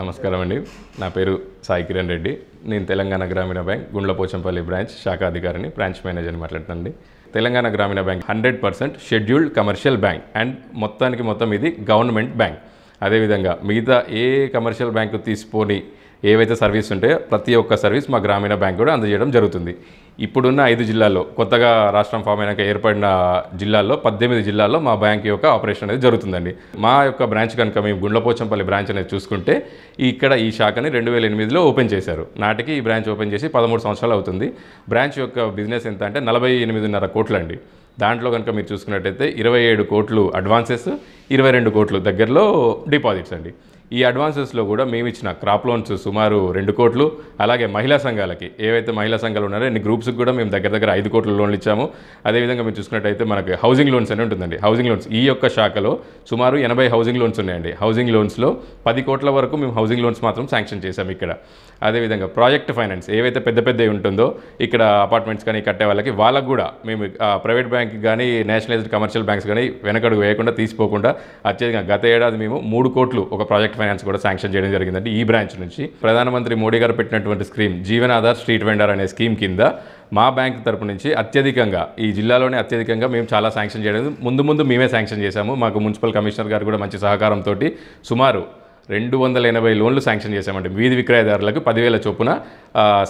నమస్కారం అండి నా పేరు సాయి కిరణ్ రెడ్డి నేను తెలంగాణ గ్రామీణ బ్యాంక్ గుండ్లపోచంపల్లి బ్రాంచ్ శాఖ అధికారిని బ్రాంచ్ మేనేజర్ని మాట్లాడుతుంది Telangana Grameena bank hundred percent scheduled commercial bank and మొత్తానికి మొత్తం ఇది గవర్నమెంట్ బ్యాంక్ అదేవిధంగా మిగతా ఏ కమర్షియల్ బ్యాంకు తీసుకొని ఏవైతే సర్వీస్ ఉంటాయో ప్రతి ఒక్క సర్వీస్ మా గ్రామీణ బ్యాంక్ కూడా అందజేయడం జరుగుతుంది ఇప్పుడున్న ఐదు జిల్లాల్లో కొత్తగా రాష్ట్రం ఫామ్ అయినాక ఏర్పడిన జిల్లాల్లో పద్దెనిమిది జిల్లాల్లో మా బ్యాంక్ యొక్క ఆపరేషన్ అనేది జరుగుతుందండి మా యొక్క బ్రాంచ్ కనుక మేము గుండ్లపోచంపల్లి బ్రాంచ్ అనేది చూసుకుంటే ఇక్కడ ఈ శాఖని రెండు వేల ఎనిమిదిలో ఓపెన్ చేశారు నాటికి ఈ బ్రాంచ్ ఓపెన్ చేసి పదమూడు సంవత్సరాలు అవుతుంది బ్రాంచ్ యొక్క బిజినెస్ ఎంత అంటే నలభై ఎనిమిదిన్నర కోట్లండి దాంట్లో కనుక మీరు చూసుకున్నట్టయితే ఇరవై ఏడు కోట్లు అడ్వాన్సెస్ ఇరవై రెండు కోట్లు దగ్గరలో డిపాజిట్స్ అండి ఈ అడ్వాన్సెస్లో కూడా మేము ఇచ్చిన క్రాప్ లోన్స్ సుమారు రెండు కోట్లు అలాగే మహిళా సంఘాలకి ఏవైతే మహిళా సంఘాలు ఉన్నారో ఎన్ని గ్రూప్స్కి కూడా మేము దగ్గర దగ్గర ఐదు కోట్ల లోన్లు ఇచ్చాము అదేవిధంగా మేము చూసుకున్నట్టయితే మనకి హౌసింగ్ లోన్స్ అని ఉంటుందండి హౌసింగ్ లోన్స్ ఈ యొక్క శాఖలో సుమారు ఎనభై హౌసింగ్ లోన్స్ ఉన్నాయండి హౌసింగ్ లోన్స్లో పది కోట్ల వరకు మేము హౌసింగ్ లోన్స్ మాత్రం శాంక్షన్ చేశాము ఇక్కడ అదేవిధంగా ప్రాజెక్ట్ ఫైనాన్స్ ఏవైతే పెద్ద పెద్దవి ఉంటుందో ఇక్కడ అపార్ట్మెంట్స్ కానీ కట్టే వాళ్ళకి వాళ్ళకు కూడా మేము ప్రైవేట్ బ్యాంక్ కానీ నేషనలైజ్డ్ కమర్షియల్ బ్యాంక్స్ కానీ వెనకడుగు వేయకుండా తీసిపోకుండా అత్యధికంగా గత ఏడాది మేము మూడు కోట్లు ఒక ప్రాజెక్ట్ ఫైనాన్స్ కూడా శాంక్షన్ చేయడం జరిగిందండి ఈ బ్రాంచ్ నుంచి ప్రధానమంత్రి మోడీ గారు పెట్టినటువంటి స్కీమ్ జీవనాధార్ స్ట్రీట్ వెండర్ అనే స్కీమ్ కింద మా బ్యాంక్ తరపు నుంచి అత్యధికంగా ఈ జిల్లాలోనే అత్యధికంగా మేము చాలా శాంక్షన్ చేయడం ముందు ముందు మేమే శాంక్షన్ చేశాము మాకు మున్సిపల్ కమిషనర్ గారు కూడా మంచి సహకారంతో సుమారు రెండు వందల ఎనభై లోన్లు శాంక్షన్ చేశామండి వీధి విక్రయదారులకు పదివేల చొప్పున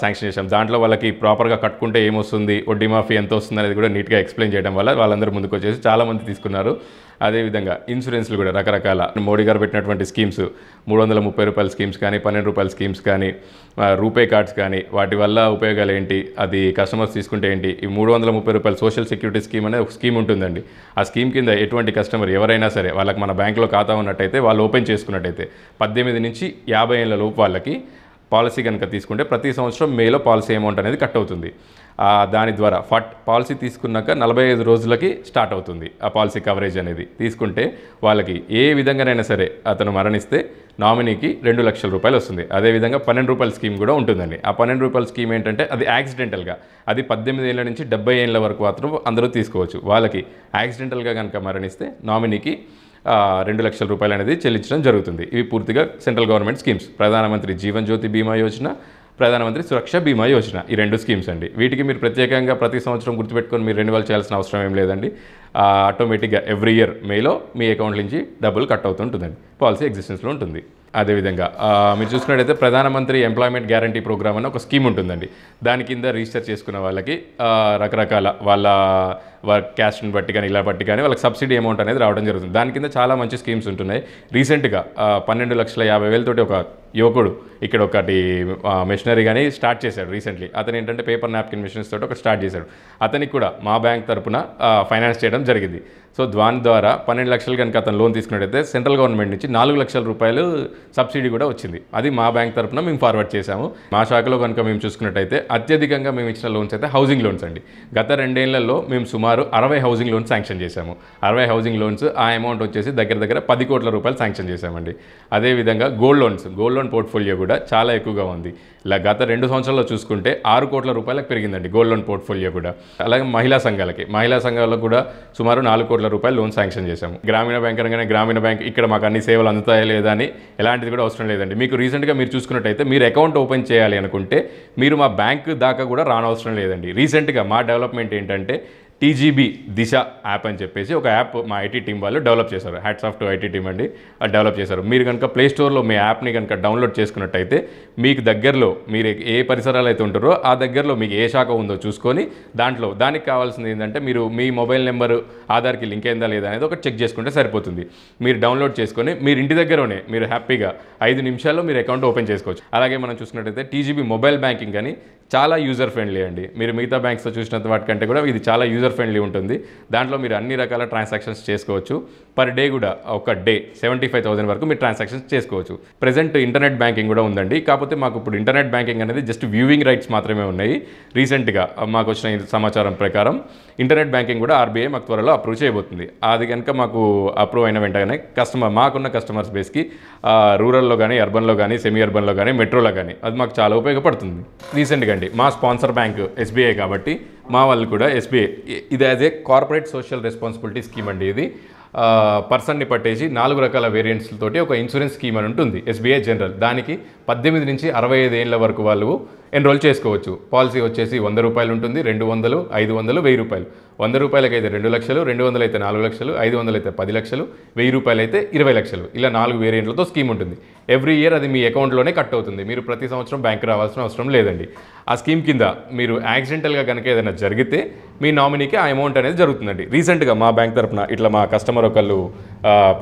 శాంక్షన్ చేశాం దాంట్లో వాళ్ళకి ప్రాపర్గా కట్టుకుంటే ఏమొస్తుంది వడ్డీ మాఫీ ఎంత వస్తుంది అనేది కూడా నీట్గా ఎక్స్ప్లెయిన్ చేయడం వల్ల వాళ్ళందరూ ముందుకు వచ్చేసి చాలామంది తీసుకున్నారు అదేవిధంగా ఇన్సూరెన్స్లు కూడా రకరకాల మోడీ గారు పెట్టినటువంటి స్కీమ్స్ మూడు వందల ముప్పై రూపాయల స్కీమ్స్ కానీ పన్నెండు రూపాయల స్కీమ్స్ కానీ రూపే కార్డ్స్ కానీ వాటి వల్ల ఉపయోగాలు ఏంటి అది కస్టమర్స్ తీసుకుంటే ఏంటి ఈ మూడు వందల ముప్పై రూపాయల సోషల్ సెక్యూరిటీ స్కీమ్ అనేది ఒక స్కీమ్ ఉంటుందండి ఆ స్కీమ్ కింద ఎటువంటి కస్టమర్ ఎవరైనా సరే వాళ్ళకి మన బ్యాంకులో ఖాతా ఉన్నట్టయితే వాళ్ళు ఓపెన్ చేసుకున్నట్టయితే పద్దెనిమిది నుంచి యాభై ఏళ్ళ లోపు వాళ్ళకి పాలసీ కనుక తీసుకుంటే ప్రతి సంవత్సరం మేలో పాలసీ అమౌంట్ అనేది కట్ అవుతుంది దాని ద్వారా ఫట్ పాలసీ తీసుకున్నాక నలభై ఐదు రోజులకి స్టార్ట్ అవుతుంది ఆ పాలసీ కవరేజ్ అనేది తీసుకుంటే వాళ్ళకి ఏ విధంగానైనా సరే అతను మరణిస్తే నామినీకి రెండు లక్షల రూపాయలు వస్తుంది అదేవిధంగా పన్నెండు రూపాయల స్కీమ్ కూడా ఉంటుందండి ఆ పన్నెండు రూపాయల స్కీమ్ ఏంటంటే అది యాక్సిడెంటల్గా అది పద్దెనిమిది ఏళ్ళ నుంచి డెబ్బై ఏళ్ళ వరకు మాత్రం అందరూ తీసుకోవచ్చు వాళ్ళకి యాక్సిడెంటల్గా కనుక మరణిస్తే నామినీకి రెండు లక్షల రూపాయలు అనేది చెల్లించడం జరుగుతుంది ఇవి పూర్తిగా సెంట్రల్ గవర్నమెంట్ స్కీమ్స్ ప్రధానమంత్రి జీవన్ జ్యోతి బీమా యోజన ప్రధానమంత్రి సురక్ష బీమా యోజన ఈ రెండు స్కీమ్స్ అండి వీటికి మీరు ప్రత్యేకంగా ప్రతి సంవత్సరం గుర్తుపెట్టుకొని మీరు రెన్యువల్ చేయాల్సిన అవసరం ఏం లేదండి ఆటోమేటిక్గా ఎవ్రీ ఇయర్ మేలో మీ అకౌంట్ నుంచి డబ్బులు కట్ అవుతుంటుందండి పాలసీ ఎగ్జిస్టెన్స్లో ఉంటుంది అదేవిధంగా మీరు చూసుకున్నట్టయితే ప్రధానమంత్రి ఎంప్లాయ్మెంట్ గ్యారంటీ ప్రోగ్రామ్ అని ఒక స్కీమ్ ఉంటుందండి దాని కింద రిజిస్టర్ చేసుకున్న వాళ్ళకి రకరకాల వాళ్ళ వర్క్ క్యాస్ట్ని బట్టి కానీ ఇలా బట్టి కానీ వాళ్ళకి సబ్సిడీ అమౌంట్ అనేది రావడం జరుగుతుంది దాని కింద చాలా మంచి స్కీమ్స్ ఉంటున్నాయి రీసెంట్గా పన్నెండు లక్షల యాభై వేలతోటి ఒక యువకుడు ఇక్కడ ఒకటి మిషనరీ కానీ స్టార్ట్ చేశాడు రీసెంట్లీ అతను ఏంటంటే పేపర్ నాప్కిన్ మిషన్స్ తోటి ఒక స్టార్ట్ చేశాడు అతనికి కూడా మా బ్యాంక్ తరపున ఫైనాన్స్ చేయడం జరిగింది సో దాని ద్వారా పన్నెండు లక్షలు కనుక అతను లోన్ తీసుకున్నట్టయితే సెంట్రల్ గవర్నమెంట్ నుంచి నాలుగు లక్షల రూపాయలు సబ్సిడీ కూడా వచ్చింది అది మా బ్యాంక్ తరపున మేము ఫార్వర్డ్ చేశాము మా శాఖలో కనుక మేము చూసుకున్నట్టయితే అత్యధికంగా మేము ఇచ్చిన లోన్స్ అయితే హౌసింగ్ లోన్స్ అండి గత రెండేళ్లలో మేము సుమారు అరవై హౌసింగ్ లోన్స్ శాంక్షన్ చేశాము అరవై హౌసింగ్ లోన్స్ ఆ అమౌంట్ వచ్చేసి దగ్గర దగ్గర పది కోట్ల రూపాయలు శాంక్షన్ చేశామండి అదేవిధంగా gold loans gold loan portfolio కూడా చాలా ఎక్కువగా ఉంది ఇలా గత రెండు సంవత్సరాల్లో చూసుకుంటే ఆరు కోట్ల రూపాయలకు పెరిగిందండి గోల్డ్ లోన్ పోర్ట్ఫోలియో కూడా అలాగే మహిళా సంఘాలకి మహిళా సంఘాలకు కూడా సుమారు నాలుగు కోట్ల రూపాయలు లోన్ శాంక్షన్ చేశాము గ్రామీణ బ్యాంక్ అనగానే గ్రామీణ బ్యాంక్ ఇక్కడ మాకు అన్ని సేవలు అందుతాయా లేదా అని ఎలాంటిది కూడా అవసరం లేదండి మీకు రీసెంట్గా మీరు చూసుకున్నట్టయితే మీరు అకౌంట్ ఓపెన్ చేయాలి అనుకుంటే మీరు మా బ్యాంక్ దాకా కూడా రానవసరం లేదండి రీసెంట్గా మా డెవలప్మెంట్ ఏంటంటే టీజీబీ దిశ యాప్ అని చెప్పేసి ఒక యాప్ మా ఐటీ టీం వాళ్ళు డెవలప్ చేశారు hats off to IT team అండి అది డెవలప్ చేశారు మీరు కనుక ప్లే స్టోర్లో మీ యాప్ని కనుక డౌన్లోడ్ చేసుకున్నట్టయితే మీకు దగ్గరలో మీరు ఏ పరిసరాలు అయితే ఉంటారో ఆ దగ్గరలో మీకు ఏ శాఖ ఉందో చూసుకొని దాంట్లో దానికి కావాల్సింది ఏంటంటే మీరు మీ మొబైల్ నెంబరు ఆధార్కి లింక్ అయిందా లేదా అనేది ఒకటి చెక్ చేసుకుంటే సరిపోతుంది మీరు డౌన్లోడ్ చేసుకొని మీరు ఇంటి దగ్గరనే మీరు హ్యాపీగా ఐదు నిమిషాల్లో మీరు అకౌంట్ ఓపెన్ చేసుకోవచ్చు అలాగే మనం చూసుకున్నట్టయితే టీజీబీ మొబైల్ బ్యాంకింగ్ అని చాలా యూజర్ ఫ్రెండ్లీ అండి మీరు మిగతా బ్యాంక్స్లో చూసినంత వాటికంటే కూడా ఇది చాలా యూజర్ ఫ్రెండ్లీ ఉంటుంది దాంట్లో మీరు అన్ని రకాల ట్రాన్సాక్షన్స్ చేసుకోవచ్చు పర్ డే కూడా ఒక డే సెవెంటీ ఫైవ్ థౌసండ్ వరకు మీరు ట్రాన్సాక్షన్స్ చేసుకోవచ్చు ప్రజెంట్ ఇంటర్నెట్ బ్యాంకింగ్ కూడా ఉందండి కాకపోతే మాకు ఇప్పుడు ఇంటర్నెట్ బ్యాంకింగ్ అనేది జస్ట్ వ్యూవింగ్ రైట్స్ మాత్రమే ఉన్నాయి రీసెంట్గా మాకు వచ్చిన సమాచారం ప్రకారం ఇంటర్నెట్ బ్యాంకింగ్ కూడా ఆర్బీఐ మాకు త్వరలో అప్రూవ్ చేయబోతుంది అది కనుక మాకు అప్రూవ్ అయిన వెంటనే కస్టమర్ మాకున్న కస్టమర్స్ బేస్కి రూరల్లో కానీ అర్బన్లో కానీ సెమీ అర్బన్లో కానీ మెట్రోలో కానీ అది మాకు చాలా ఉపయోగపడుతుంది రీసెంట్గా అండి మా స్పాన్సర్ బ్యాంక్ ఎస్బీఐ కాబట్టి మా వాళ్ళు కూడా ఎస్బీఐ ఇది as a corporate social responsibility scheme అండి ఇది పర్సన్ని పట్టేసి నాలుగు రకాల వేరియంట్స్ తోటి ఒక ఇన్సూరెన్స్ స్కీమ్ అని ఉంటుంది ఎస్బీఐ జనరల్ దానికి పద్దెనిమిది నుంచి అరవై ఐదు ఏళ్ళ వరకు వాళ్ళు ఎన్రోల్ చేసుకోవచ్చు పాలసీ వచ్చేసి వంద రూపాయలు ఉంటుంది రెండు వందలు ఐదు వందలు వెయ్యి రూపాయలు వంద రూపాయలకైతే రెండు లక్షలు రెండు వందలు అయితే నాలుగు లక్షలు ఐదు వందలు అయితే పది లక్షలు వెయ్యి రూపాయలు అయితే ఇరవై లక్షలు ఇలా నాలుగు వేరియంట్లతో స్కీమ్ ఉంటుంది ఎవ్రీ ఇయర్ అది మీ అకౌంట్లోనే కట్ అవుతుంది మీరు ప్రతి సంవత్సరం బ్యాంకు రావాల్సిన అవసరం లేదండి ఆ స్కీమ్ కింద మీరు యాక్సిడెంటల్గా కనుక ఏదైనా జరిగితే మీ నామినీకి ఆ అమౌంట్ అనేది జరుగుతుందండి రీసెంట్గా మా బ్యాంక్ తరఫున ఇట్లా మా కస్టమర్ ఒకళ్ళు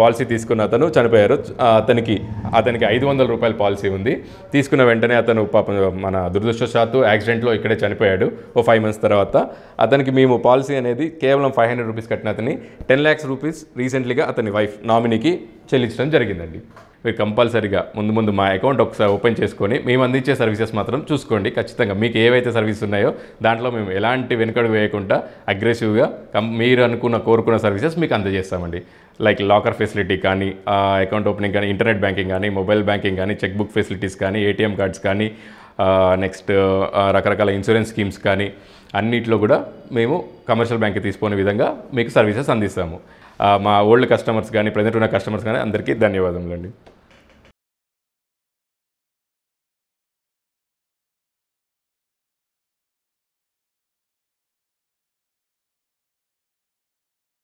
పాలసీ తీసుకున్న అతను చనిపోయారు అతనికి అతనికి ఐదు వందల రూపాయల పాలసీ ఉంది తీసుకున్న వెంటనే అతను మన దురదృష్టవశాత్తు యాక్సిడెంట్లో ఇక్కడే చనిపోయాడు ఓ ఫైవ్ మంత్స్ తర్వాత అతనికి మేము పాలసీ అనేది కేవలం ఫైవ్ హండ్రెడ్ రూపీస్ కట్టిన అతని టెన్ ల్యాక్స్ రూపీస్ రీసెంట్లీగా అతని వైఫ్ నామినీకి చెల్లించడం జరిగిందండి మీరు కంపల్సరిగా ముందు ముందు మా అకౌంట్ ఒకసారి ఓపెన్ చేసుకొని మేము అందించే సర్వీసెస్ మాత్రం చూసుకోండి ఖచ్చితంగా మీకు ఏవైతే సర్వీస్ ఉన్నాయో దాంట్లో మేము ఎలాంటి వెనుకడు వేయకుండా అగ్రెసివ్గా మీరు అనుకున్న కోరుకున్న సర్వీసెస్ మీకు అందజేస్తామండి లైక్ లాకర్ ఫెసిలిటీ కానీ అకౌంట్ ఓపెనింగ్ కానీ ఇంటర్నెట్ బ్యాంకింగ్ కానీ మొబైల్ బ్యాంకింగ్ కానీ చెక్ బుక్ ఫెసిలిటీస్ కానీ ఏటీఎం కార్డ్స్ కానీ నెక్స్ట్ రకరకాల ఇన్సూరెన్స్ స్కీమ్స్ కానీ అన్నిట్లో కూడా మేము కమర్షియల్ బ్యాంక్ తీసుకునే విధంగా మీకు సర్వీసెస్ అందిస్తాము మా ఓల్డ్ కస్టమర్స్ కానీ ప్రజెంట్ ఉన్న కస్టమర్స్ కానీ అందరికీ ధన్యవాదములండి